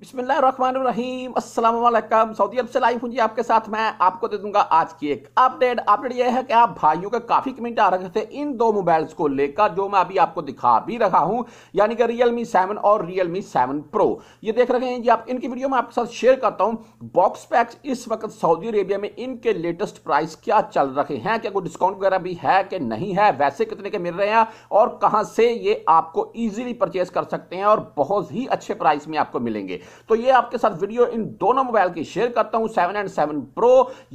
बिस्मिल्लाम अस्सलाम सऊदी अरब से लाइव हूँ जी आपके साथ मैं आपको दे दूंगा आज की एक अपडेट अपडेट यह है कि आप भाइयों के काफ़ी कमेंट आ रहे थे इन दो मोबाइल्स को लेकर जो मैं अभी आपको दिखा भी रहा हूँ यानी कि रियल मी सेवन और रियल मी सेवन प्रो ये देख रहे हैं जी आप इनकी वीडियो में आपके साथ शेयर करता हूँ बॉक्स पैक्स इस वक्त सऊदी अरेबिया में इनके लेटेस्ट प्राइस क्या चल रहे हैं क्या कोई डिस्काउंट वगैरह भी है कि नहीं है वैसे कितने के मिल रहे हैं और कहाँ से ये आपको ईजिली परचेज कर सकते हैं और बहुत ही अच्छे प्राइस में आपको मिलेंगे तो ये आपके साथ वीडियो इन दोनों मोबाइल की शेयर करता हूँ सेवन एंड सेवन प्रो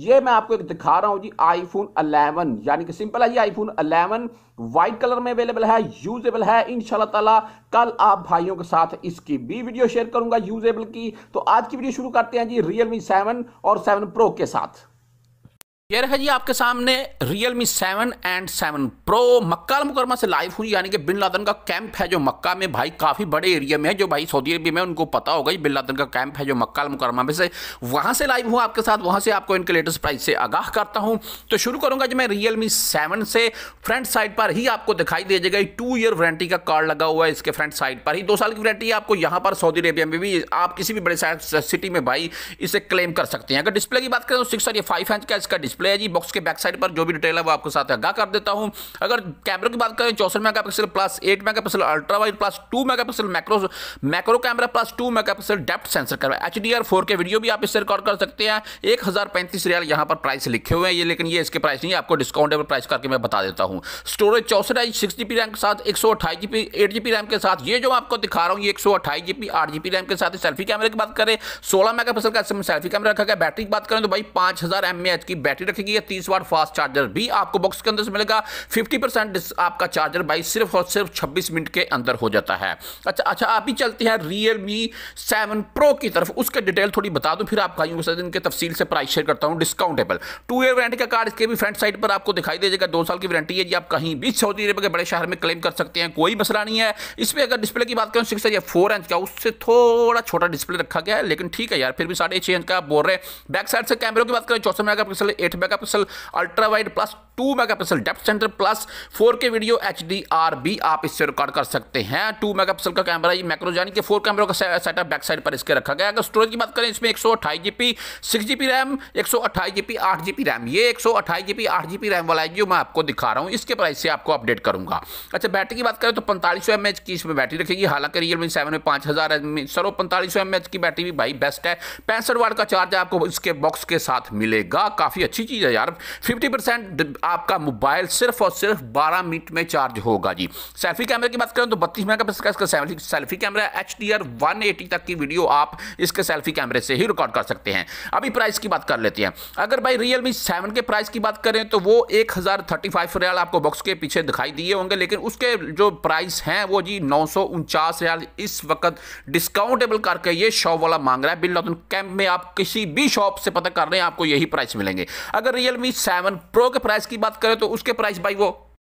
ये मैं आपको एक दिखा रहा हूँ जी आईफोन अलेवन यानी कि सिंपल है ये आईफोन अलेवन व्हाइट कलर में अवेलेबल है यूजेबल है इन तला कल आप भाइयों के साथ इसकी भी वीडियो शेयर करूंगा यूजेबल की तो आज की वीडियो शुरू करते हैं जी रियलमी सेवन और सेवन प्रो के साथ ये रहा जी आपके सामने realme seven and seven pro Makkah Mukarramah से लाइव हुई यानी कि बिन लादन का कैंप है जो मक्का में भाई काफ़ी बड़े एरिया में है जो भाई सऊदी अरबी में उनको पता होगा बिन लादन का कैंप है जो मक्का मुकरमा में से वहाँ से लाइव हुआ आपके साथ वहाँ से आपको इनके लेटेस्ट प्राइस से आगाह करता हूँ तो शुरू करूँगा जब मैं रियल मी सेवन से फ्रंट साइड पर ही आपको दिखाई दे जाएगा टू ईयर वारंटी का कार्ड लगा हुआ है इसके फ्रंट साइड पर ही दो साल की वारंटी आपको यहाँ पर सऊदी अरबिया में भी आप किसी भी बड़े सिटी में भाई इसे क्लेम कर सकते हैं अगर डिस्प्ले की बात करें तो सिक्स और ये फाइव इंच का इसका डिस्प्ले डिस्प्ले है जी बॉक्स के बैक साइड पर जो भी डिटेल है वो आपके साथ आगा कर देता हूँ अगर कैमरे की बात करें चौसठ mega pixel plus eight mega pixel ultra wide plus two mega pixel macro macro camera plus two mega pixel depth sensor camera H D R four K video भी आप इससे रिकॉर्ड कर सकते हैं एक हज़ार पैंतीस रियाल यहाँ पर प्राइस लिखे हुए हैं ये लेकिन ये इसके प्राइस नहीं है आपको डिस्काउंटेबल प्राइस करके मैं बता देता हूँ स्टोरेज चौसठ है सिक्स जी रैम के साथ एक सौ अट्ठाईस G B eight G B RAM के साथ ये जो आपको दिखा रहा हूँ ये एक सौ अट्ठाईस जी बी आठ जी बी रैम के साथ सेल्फी कैमरे की बात करें सोलह मेगा पिक्सल का सेल्फी कैमरा रखा गया बैटरी की बात करें तो भाई पाँच हज़ार एम एच की बैटरी रखेगी या तीस वाट फास्ट चार्जर भी आपको बॉक्स के अंदर से मिलेगा फिफ्टी परसेंट आपका चार्जर भाई सिर्फ और सिर्फ छब्बीस मिनट के अंदर हो जाता है अच्छा अच्छा आप ही चलते हैं रियल मी सेवन प्रो की तरफ उसके डिटेल थोड़ी बता दूँ फिर आप भाई के दिन के तफसील से प्राइस शेयर करता हूँ डिस्काउंटेबल टू ईयर वारंटी का कार्ड इसके भी फ्रंट साइड पर आपको दिखाई दे जाएगा दो साल की वारंटी है जी आप कहीं भी सऊदी अरब के बड़े शहर में क्लेम कर सकते हैं कोई मसला नहीं है इस पर अगर डिस्प्ले की बात करें सिक्स या फोर इंच का उससे थोड़ा छोटा डिस्प्ले रखा गया है लेकिन ठीक है यार फिर भी साढ़े छः इंच का बोल रहे हैं बैक साइड से कैमरों की बात करें चौसठ mega pixel eight megapixel ultra wide plus two megapixel depth centre plus four K video H भी आप इससे रिकॉर्ड कर सकते हैं टू मेगापिक्सल का कैमरा ये मैक्रो यानी कि फोर कैमरों का सेटअप बैक साइड पर इसके रखा गया अगर स्टोरेज की बात करें इसमें एक सौ अट्ठाईस जीबी सिक्स जीबी रैम एक सौ अट्ठाईस जीबी आठ जीबी रैम ये एक सौ अट्ठाईस जीबी आठ जीबी रैम वाला है जो मैं आपको दिखा रहा हूँ इसके प्राइस से आपको अपडेट करूंगा अच्छा बैटरी की बात करें तो पैंतालीस सौ की इसमें बैटरी रखेगी हालांकि रियलमी सेवन में पाँच हज़ार सर पैंतालीस सौ की बैटरी भी भाई बेस्ट है पैंसठ वाट का चार्ज आपको इसके बॉक्स के साथ मिलेगा काफ़ी अच्छी अच्छी चीज़ है यार 50 परसेंट आपका मोबाइल सिर्फ और सिर्फ 12 मिनट में चार्ज होगा जी सेल्फी कैमरे की बात करें तो बत्तीस मेगा पिक्सल का इसका selfie selfie camera H D R one eighty तक की वीडियो आप इसके सेल्फी कैमरे से ही रिकॉर्ड कर सकते हैं अभी प्राइस की बात कर लेते हैं अगर भाई रियल मी सेवन के प्राइस की बात करें तो वो एक हज़ार थर्टी फाइव रियाल आपको बॉक्स के पीछे दिखाई दिए होंगे लेकिन उसके जो प्राइस हैं वो जी नौ सौ उनचास रियाल इस वक्त डिस्काउंटेबल करके ये शॉप वाला मांग रहा है बिल्ला कैंप में आप किसी भी शॉप से पता कर रहे हैं आपको यही प्राइस मिलेंगे अगर रियलमी सेवन प्रो के प्राइस की बात करें तो उसके प्राइस भाई वो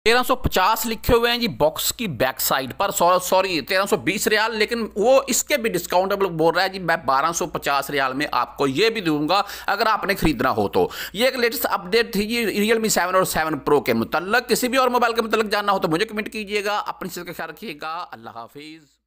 1350 लिखे हुए हैं जी बॉक्स की बैक साइड पर सॉरी 1320 रियाल लेकिन वो इसके भी डिस्काउंट अब बोल रहा है जी मैं 1250 रियाल में आपको ये भी दूंगा अगर आपने खरीदना हो तो ये एक लेटेस्ट अपडेट थी जी रियलमी सेवन और सेवन प्रो के मुतल किसी भी और मोबाइल के मुतल जानना हो तो मुझे कमेंट कीजिएगा अपनी चीज़ का ख्याल रखिएगा अल्लाह हाफिज़